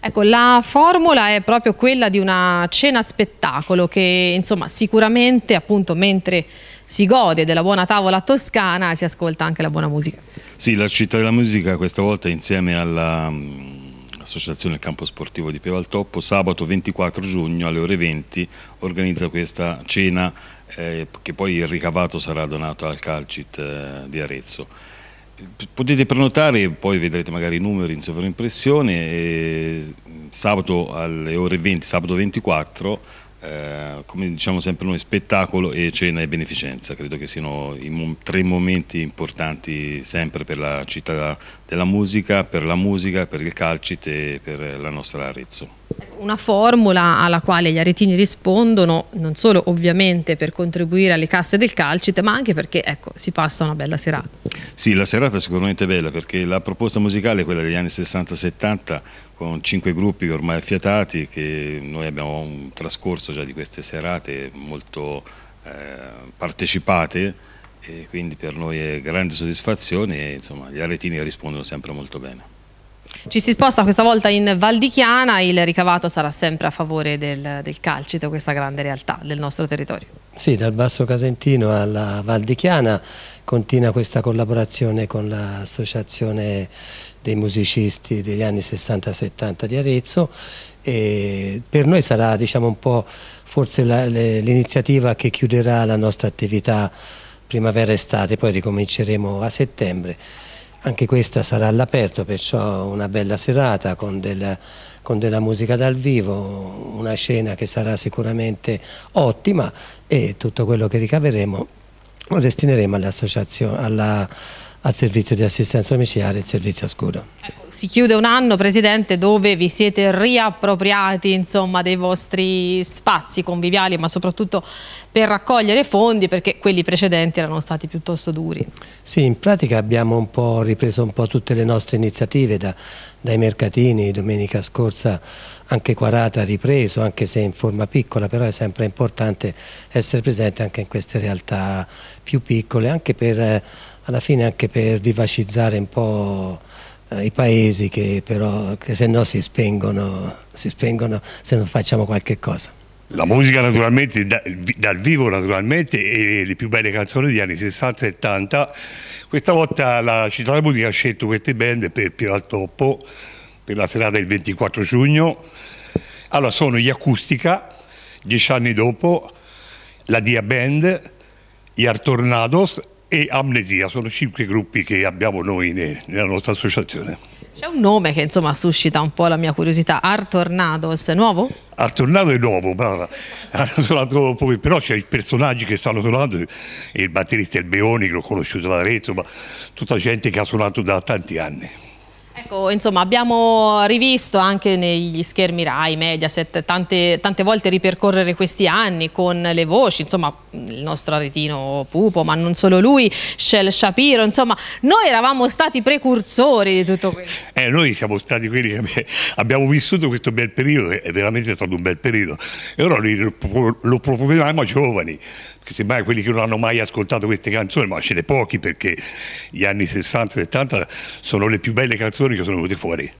Ecco, la formula è proprio quella di una cena spettacolo che insomma sicuramente appunto mentre si gode della buona tavola toscana si ascolta anche la buona musica. Sì, la città della musica questa volta insieme all'associazione mm, all Campo Sportivo di Pevaltoppo sabato 24 giugno alle ore 20 organizza questa cena eh, che poi il ricavato sarà donato al Calcit eh, di Arezzo. Potete prenotare, poi vedrete magari i numeri in sovraimpressione, sabato alle ore 20, sabato 24, eh, come diciamo sempre noi, spettacolo e cena e beneficenza, credo che siano i tre momenti importanti sempre per la città della musica, per la musica, per il calcite e per la nostra Arezzo. Una formula alla quale gli aretini rispondono non solo ovviamente per contribuire alle casse del calcite, ma anche perché ecco, si passa una bella serata. Sì, la serata è sicuramente bella perché la proposta musicale, è quella degli anni 60-70, con cinque gruppi ormai affiatati, che noi abbiamo un trascorso già di queste serate molto eh, partecipate e quindi per noi è grande soddisfazione e insomma, gli aretini rispondono sempre molto bene. Ci si sposta questa volta in Val di Chiana, il ricavato sarà sempre a favore del, del calcito, questa grande realtà del nostro territorio. Sì, dal Basso Casentino alla Val di Chiana continua questa collaborazione con l'associazione dei musicisti degli anni 60-70 di Arezzo e per noi sarà diciamo, un po' forse l'iniziativa che chiuderà la nostra attività primavera-estate, poi ricominceremo a settembre. Anche questa sarà all'aperto, perciò una bella serata con del con della musica dal vivo, una scena che sarà sicuramente ottima e tutto quello che ricaveremo lo destineremo all'associazione, alla al servizio di assistenza domiciliare e al servizio a scudo. Ecco, si chiude un anno, Presidente, dove vi siete riappropriati insomma, dei vostri spazi conviviali, ma soprattutto per raccogliere fondi, perché quelli precedenti erano stati piuttosto duri. Sì, in pratica abbiamo un po' ripreso un po' tutte le nostre iniziative, da, dai mercatini, domenica scorsa anche Quarata ha ripreso, anche se in forma piccola, però è sempre importante essere presente anche in queste realtà più piccole, anche per eh, alla fine anche per vivacizzare un po' eh, i paesi che però che se no si spengono, si spengono se non facciamo qualche cosa. La musica naturalmente, dal vivo naturalmente, e le più belle canzoni degli anni 60 e 70. Questa volta la città della musica ha scelto queste band per Piero al Toppo, per la serata del 24 giugno. Allora sono gli Acustica, dieci anni dopo, la Dia Band, gli Artornados e Amnesia, sono cinque gruppi che abbiamo noi nella nostra associazione. C'è un nome che insomma suscita un po' la mia curiosità, Artornados, è nuovo? Art è nuovo, brava. però c'è i personaggi che stanno suonando, il batterista El Beoni che l'ho conosciuto da Reto, ma tutta gente che ha suonato da tanti anni. Ecco, insomma, abbiamo rivisto anche negli schermi Rai, Mediaset, tante, tante, volte ripercorrere questi anni con le voci, insomma, il nostro aretino Pupo, ma non solo lui, Shell Shapiro, insomma, noi eravamo stati precursori di tutto questo. Eh, noi siamo stati quelli che abbiamo vissuto questo bel periodo, è veramente stato un bel periodo, e ora lo, proponevamo a giovani, che semmai quelli che non hanno mai ascoltato queste canzoni, ma ce ne pochi perché gli anni 60 e 70 sono le più belle canzoni che sono venute fuori.